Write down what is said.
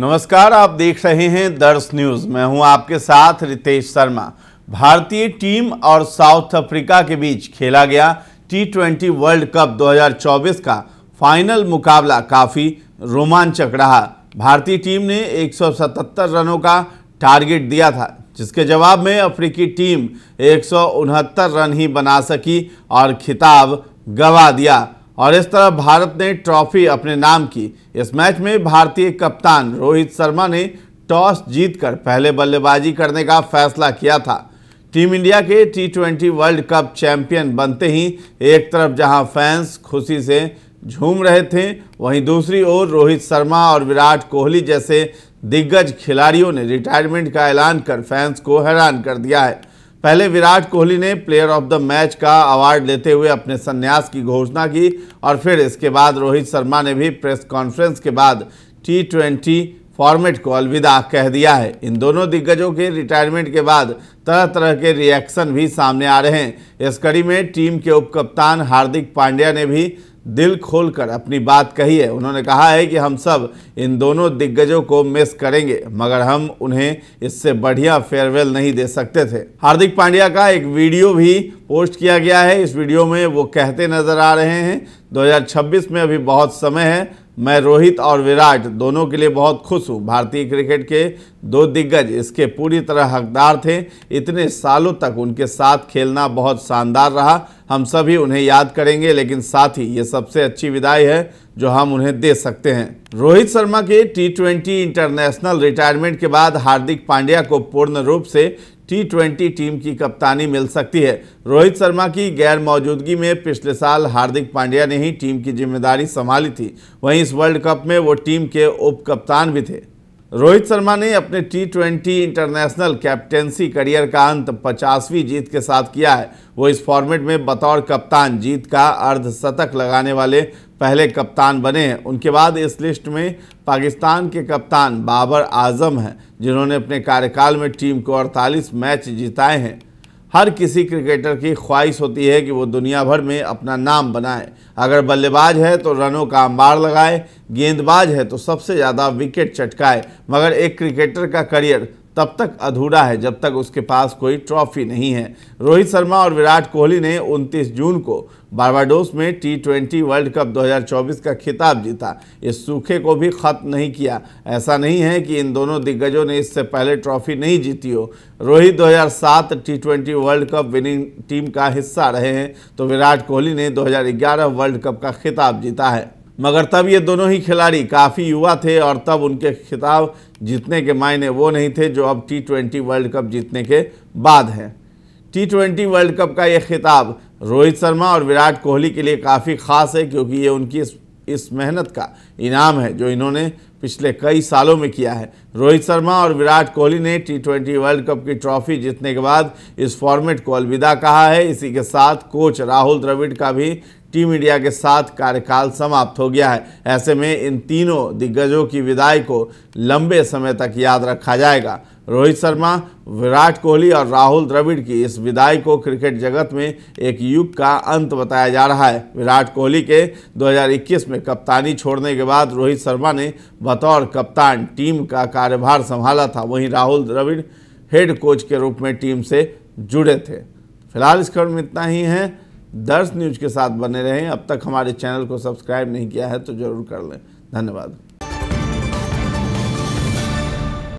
नमस्कार आप देख रहे हैं दर्श न्यूज मैं हूं आपके साथ रितेश शर्मा भारतीय टीम और साउथ अफ्रीका के बीच खेला गया टी ट्वेंटी वर्ल्ड कप 2024 का फाइनल मुकाबला काफ़ी रोमांचक रहा भारतीय टीम ने 177 रनों का टारगेट दिया था जिसके जवाब में अफ्रीकी टीम एक रन ही बना सकी और खिताब गवा दिया और इस तरह भारत ने ट्रॉफी अपने नाम की इस मैच में भारतीय कप्तान रोहित शर्मा ने टॉस जीतकर पहले बल्लेबाजी करने का फैसला किया था टीम इंडिया के टी वर्ल्ड कप चैंपियन बनते ही एक तरफ जहां फैंस खुशी से झूम रहे थे वहीं दूसरी ओर रोहित शर्मा और विराट कोहली जैसे दिग्गज खिलाड़ियों ने रिटायरमेंट का ऐलान कर फैंस को हैरान कर दिया है पहले विराट कोहली ने प्लेयर ऑफ द मैच का अवार्ड लेते हुए अपने संन्यास की घोषणा की और फिर इसके बाद रोहित शर्मा ने भी प्रेस कॉन्फ्रेंस के बाद टी ट्वेंटी फॉर्मेट को अलविदा कह दिया है इन दोनों दिग्गजों के रिटायरमेंट के बाद तरह तरह के रिएक्शन भी सामने आ रहे हैं इस कड़ी में टीम के उपकप्तान हार्दिक पांड्या ने भी दिल खोलकर अपनी बात कही है उन्होंने कहा है कि हम सब इन दोनों दिग्गजों को मिस करेंगे मगर हम उन्हें इससे बढ़िया फेयरवेल नहीं दे सकते थे हार्दिक पांड्या का एक वीडियो भी पोस्ट किया गया है इस वीडियो में वो कहते नजर आ रहे हैं 2026 में अभी बहुत समय है मैं रोहित और विराट दोनों के लिए बहुत खुश हूँ भारतीय क्रिकेट के दो दिग्गज इसके पूरी तरह हकदार थे इतने सालों तक उनके साथ खेलना बहुत शानदार रहा हम सभी उन्हें याद करेंगे लेकिन साथ ही ये सबसे अच्छी विदाई है जो हम उन्हें दे सकते हैं रोहित शर्मा के टी ट्वेंटी इंटरनेशनल रिटायरमेंट के बाद हार्दिक पांड्या को पूर्ण रूप से टी ट्वेंटी टीम की कप्तानी मिल सकती है रोहित शर्मा की गैर मौजूदगी में पिछले साल हार्दिक पांड्या ने ही टीम की जिम्मेदारी संभाली थी वहीं इस वर्ल्ड कप में वो टीम के उप कप्तान भी थे रोहित शर्मा ने अपने T twenty international captaincy career का अंत 50वीं जीत के साथ किया है वो इस फॉर्मेट में बतौर कप्तान जीत का अर्धशतक लगाने वाले पहले कप्तान बने हैं उनके बाद इस लिस्ट में पाकिस्तान के कप्तान बाबर आजम हैं जिन्होंने अपने कार्यकाल में टीम को अड़तालीस मैच जिताए हैं हर किसी क्रिकेटर की ख्वाहिश होती है कि वो दुनिया भर में अपना नाम बनाए अगर बल्लेबाज है तो रनों का अंबार लगाए गेंदबाज है तो सबसे ज़्यादा विकेट चटकाए मगर एक क्रिकेटर का करियर तब तक अधूरा है जब तक उसके पास कोई ट्रॉफी नहीं है रोहित शर्मा और विराट कोहली ने 29 जून को बारबाडोस में टी ट्वेंटी वर्ल्ड कप 2024 का खिताब जीता इस सूखे को भी ख़त्म नहीं किया ऐसा नहीं है कि इन दोनों दिग्गजों ने इससे पहले ट्रॉफी नहीं जीती हो Rohit 2007 T twenty world cup winning team का हिस्सा रहे हैं तो विराट कोहली ने दो वर्ल्ड कप का खिताब जीता है मगर तब ये दोनों ही खिलाड़ी काफ़ी युवा थे और तब उनके खिताब जीतने के मायने वो नहीं थे जो अब टी ट्वेंटी वर्ल्ड कप जीतने के बाद हैं टी ट्वेंटी वर्ल्ड कप का ये खिताब रोहित शर्मा और विराट कोहली के लिए काफ़ी ख़ास है क्योंकि ये उनकी इस, इस मेहनत का इनाम है जो इन्होंने पिछले कई सालों में किया है रोहित शर्मा और विराट कोहली ने टी ट्वेंटी वर्ल्ड कप की ट्रॉफी जीतने के बाद इस फॉर्मेट को अलविदा कहा है इसी के साथ कोच राहुल द्रविड़ का भी टीम इंडिया के साथ कार्यकाल समाप्त हो गया है ऐसे में इन तीनों दिग्गजों की विदाई को लंबे समय तक याद रखा जाएगा रोहित शर्मा विराट कोहली और राहुल द्रविड़ की इस विदाई को क्रिकेट जगत में एक युग का अंत बताया जा रहा है विराट कोहली के 2021 में कप्तानी छोड़ने के बाद रोहित शर्मा ने बतौर कप्तान टीम का कार्यभार संभाला था वहीं राहुल द्रविड़ हेड कोच के रूप में टीम से जुड़े थे फिलहाल इस खबर में इतना ही है दर्श न्यूज के साथ बने रहें अब तक हमारे चैनल को सब्सक्राइब नहीं किया है तो ज़रूर कर लें धन्यवाद